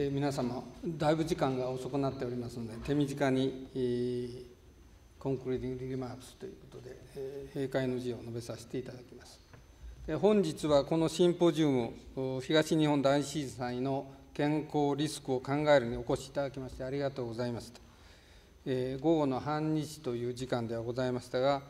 え皆様だいぶ時間が遅くなっておりますので手短に、えー、コンクリーディングリマークスということで、えー、閉会の辞を述べさせていただきます。で本日はこのシンポジウム東日本大震災の健康リスクを考えるにお越しいただきましてありがとうございました。えー、午後の半日という時間ではございましたが、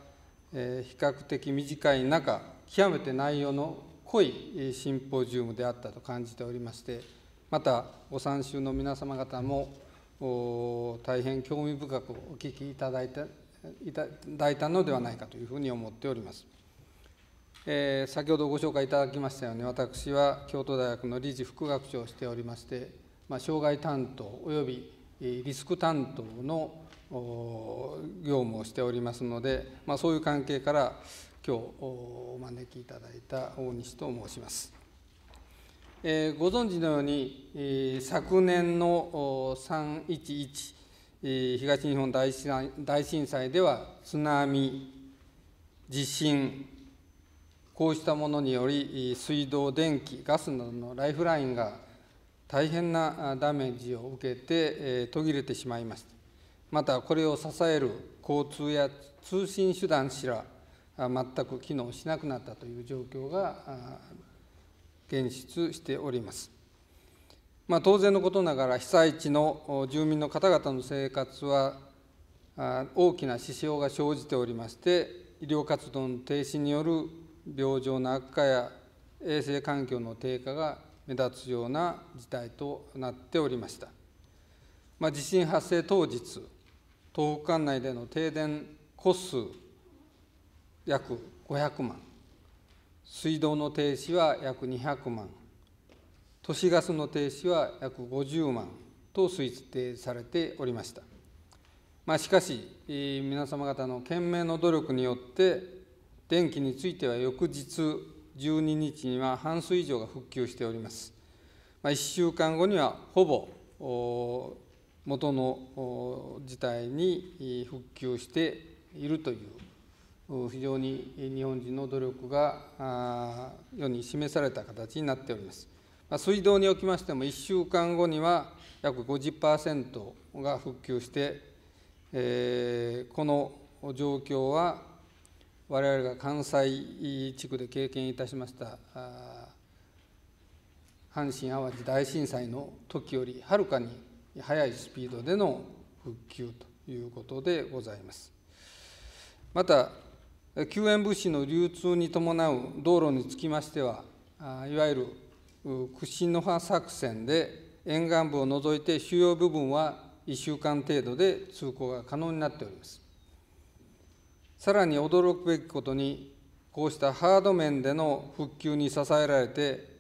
え比較的短い中極めて内容の濃いシンポジウムであったと感じておりまして。またご参集の皆様方も大変興味深くお聞きいただいたいただいたのではないかというふうに思っております。えー、先ほどご紹介いただきましたように私は京都大学の理事副学長をしておりまして、まあ、障害担当およびリスク担当の業務をしておりますので、まあ、そういう関係から今日お招きいただいた大西と申します。えー、ご存知のように、えー、昨年の311、えー、東日本大震災では津波、地震、こうしたものにより水道、電気、ガスなどのライフラインが大変なダメージを受けて途切れてしまいました。またこれを支える交通や通信手段すら全く機能しなくなったという状況が検出しております。まあ、当然のことながら被災地の住民の方々の生活は大きな支障が生じておりまして医療活動の停止による病状の悪化や衛生環境の低下が目立つような事態となっておりました、まあ、地震発生当日東北管内での停電個数約500万水道の停止は約200万都市ガスの停止は約50万と推定されておりました、まあ、しかし皆様方の懸命の努力によって電気については翌日12日には半数以上が復旧しております、まあ、1週間後にはほぼ元の事態に復旧しているという非常に日本人の努力が世に示された形になっております。水道におきましても1週間後には約50%が復旧して、えこの状況は我々が関西地区で経験いたしました阪神・淡路大震災の時よりはるかに速いスピードでの復旧ということでございます。また救援物資の流通に伴う道路につきましては、いわゆる屈伸の葉作戦で、沿岸部を除いて主要部分は1週間程度で通行が可能になっております。さらに驚くべきことに、こうしたハード面での復旧に支えられて、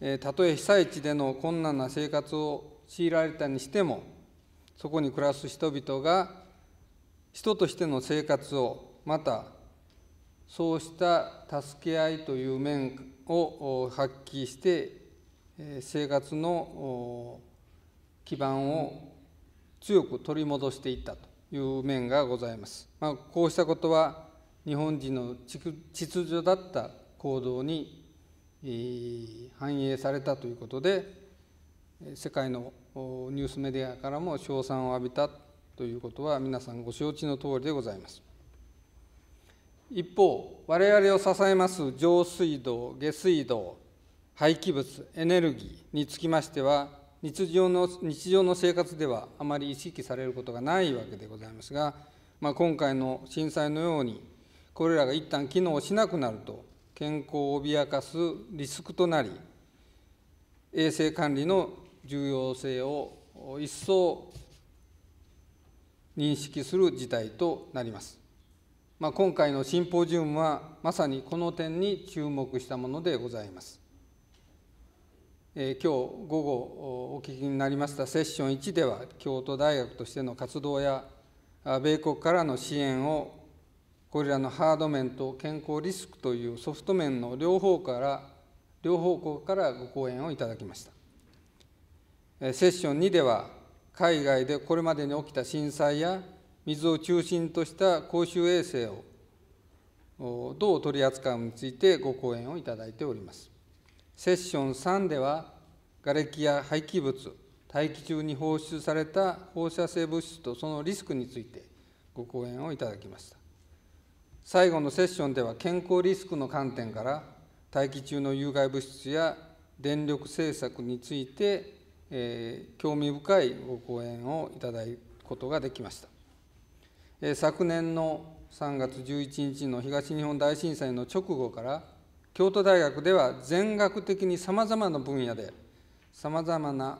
えたとえ被災地での困難な生活を強いられたにしても、そこに暮らす人々が、人としての生活を、またそうした助け合いという面を発揮して生活の基盤を強く取り戻していったという面がございます。まあ、こうしたことは日本人の秩序だった行動に反映されたということで世界のニュースメディアからも称賛を浴びたということは皆さんご承知の通りでございます。一方我々を支えます上水道下水道廃棄物エネルギーにつきましては日常の日常の生活ではあまり意識されることがないわけでございますが、まあ、今回の震災のようにこれらが一旦機能しなくなると健康を脅かすリスクとなり衛生管理の重要性を一層認識する事態となります。まあ、今回のシンポジウムはまさにこの点に注目したものでございます。えー、今日午後お聞きになりましたセッション1では京都大学としての活動や米国からの支援をこれらのハード面と健康リスクというソフト面の両方から両方向からご講演をいただきました。セッション2では海外でこれまでに起きた震災や水を中心とした公衆衛生をどう取り扱うについてご講演をいただいております。セッション3では、瓦礫や廃棄物、大気中に放出された放射性物質とそのリスクについてご講演をいただきました。最後のセッションでは健康リスクの観点から大気中の有害物質や電力政策について、えー、興味深いご講演をいただくことができました。昨年の3月11日の東日本大震災の直後から京都大学では全学的にさまざまな分野でさまざまな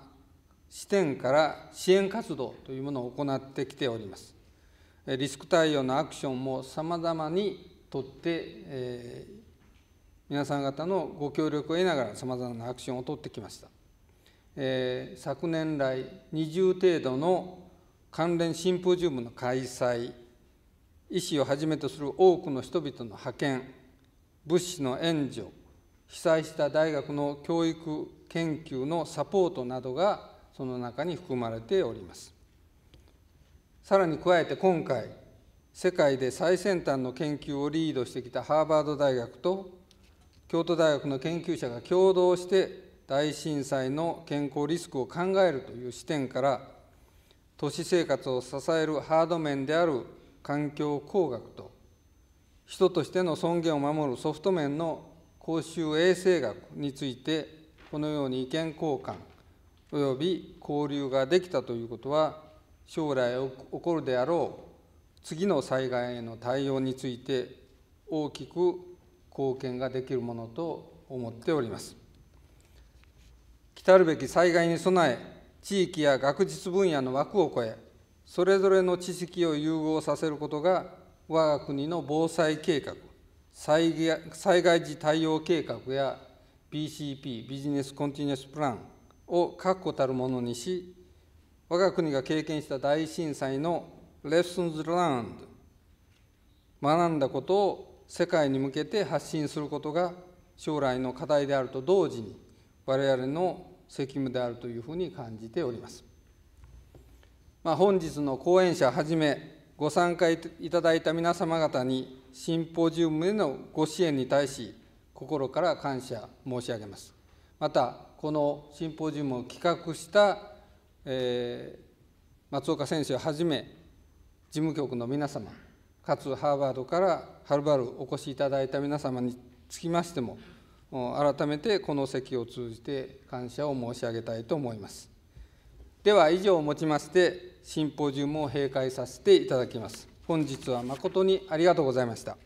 視点から支援活動というものを行ってきております。リスク対応のアクションもさまざまにとって、えー、皆さん方のご協力を得ながらさまざまなアクションをとってきました。えー、昨年来20程度の関連シンポジウムの開催、医師をはじめとする多くの人々の派遣、物資の援助、被災した大学の教育研究のサポートなどがその中に含まれております。さらに加えて今回、世界で最先端の研究をリードしてきたハーバード大学と京都大学の研究者が共同して大震災の健康リスクを考えるという視点から都市生活を支えるハード面である環境工学と人としての尊厳を守るソフト面の公衆衛生学についてこのように意見交換および交流ができたということは将来起こるであろう次の災害への対応について大きく貢献ができるものと思っております。来るべき災害に備え地域や学術分野の枠を超えそれぞれの知識を融合させることが我が国の防災計画災害時対応計画や BCP ビジネスコンティニュースプランを確固たるものにし我が国が経験した大震災のレッスンズ・ランド学んだことを世界に向けて発信することが将来の課題であると同時に我々の責務であるというふうに感じております。まあ、本日の講演者はじめご参加いただいた皆様方にシンポジウムへのご支援に対し心から感謝申し上げます。またこのシンポジウムを企画した、えー、松岡選手をはじめ事務局の皆様かつハーバードからはるばるお越しいただいた皆様につきましても改めてこの席を通じて感謝を申し上げたいと思いますでは以上をもちましてシンポジウムを閉会させていただきます本日は誠にありがとうございました